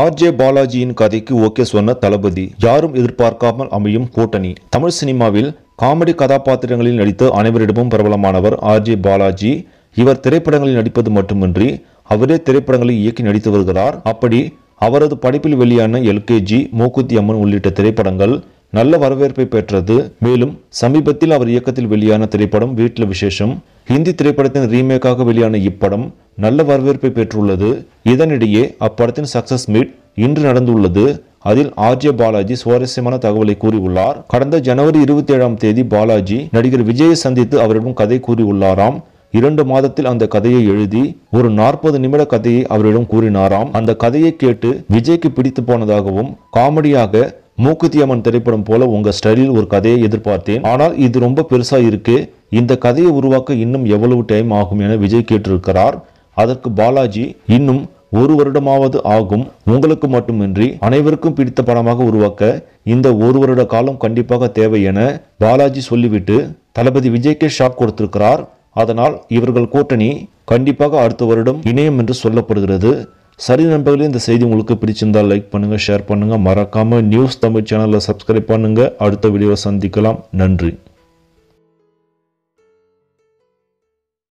RJ பாலாஜியின் கதைக்கு okay சொன்ன தளபதி யாரும் எதிர்பார்க்காமல் அமையும் கூட்டணி தமிழ் சினிமாவில் காமெடி கதாபாத்திரங்களில் நடித்த அனைவரிடமும் பிரபலமானவர் ஆர்ஜே பாலாஜி இவர் திரைப்படங்களில் நடிப்பது மட்டுமின்றி அவரே திரைப்படங்களை இயக்கி நடித்து வருகிறார் அப்படி அவரது படிப்பில் வெளியான எல்கேஜி மூக்குத்தி அம்மன் உள்ளிட்ட திரைப்படங்கள் நல்ல வரவேற்பை பெற்றது மேலும் சமீபத்தில் அவர் இயக்கத்தில் வெளியான திரைப்படம் வீட்டில் விசேஷம் ஹிந்தி திரைப்படத்தின் ரீமேக்காக வெளியான இப்படம் நல்ல வரவேற்பை பெற்றுள்ளது இதனிடையே அப்படத்தின் சக்சஸ் மீட் இன்று நடந்துள்ளது அதில் ஆர்ஜே பாலாஜி சுவாரஸ்யமான தகவலை கூறியுள்ளார் கடந்த ஜனவரி இருபத்தி ஏழாம் தேதி பாலாஜி நடிகர் விஜயை சந்தித்து அவரிடம் கதை கூறியுள்ளாராம் இரண்டு மாதத்தில் அந்த கதையை எழுதி ஒரு நாற்பது நிமிட கதையை அவரிடம் கூறினாராம் அந்த கதையை கேட்டு விஜய்க்கு பிடித்து போனதாகவும் காமெடியாக மூக்குத்தியம்மன் திரைப்படம் போல உங்க ஸ்டைலில் ஒரு கதையை எதிர்பார்த்தேன் ஆனால் இது ரொம்ப பெருசா இருக்கு இந்த கதையை உருவாக்க இன்னும் எவ்வளவு டைம் ஆகும் என விஜய் கேட்டிருக்கிறார் அதற்கு பாலாஜி இன்னும் ஒரு வருடமாவது ஆகும் உங்களுக்கு மட்டுமின்றி அனைவருக்கும் பிடித்த படமாக உருவாக்க இந்த ஒரு வருட காலம் கண்டிப்பாக தேவை என பாலாஜி சொல்லிவிட்டு தளபதி விஜய்க்கு ஷாக் கொடுத்திருக்கிறார் அதனால் இவர்கள் கூட்டணி கண்டிப்பாக அடுத்த வருடம் இணையம் என்று சொல்லப்படுகிறது சரி நண்பர்களே இந்த செய்தி உங்களுக்கு பிடிச்சிருந்தால் லைக் பண்ணுங்கள் ஷேர் பண்ணுங்கள் மறக்காமல் நியூஸ் தமிழ் சேனலில் சப்ஸ்கிரைப் பண்ணுங்கள் அடுத்த வீடியோவை சந்திக்கலாம் நன்றி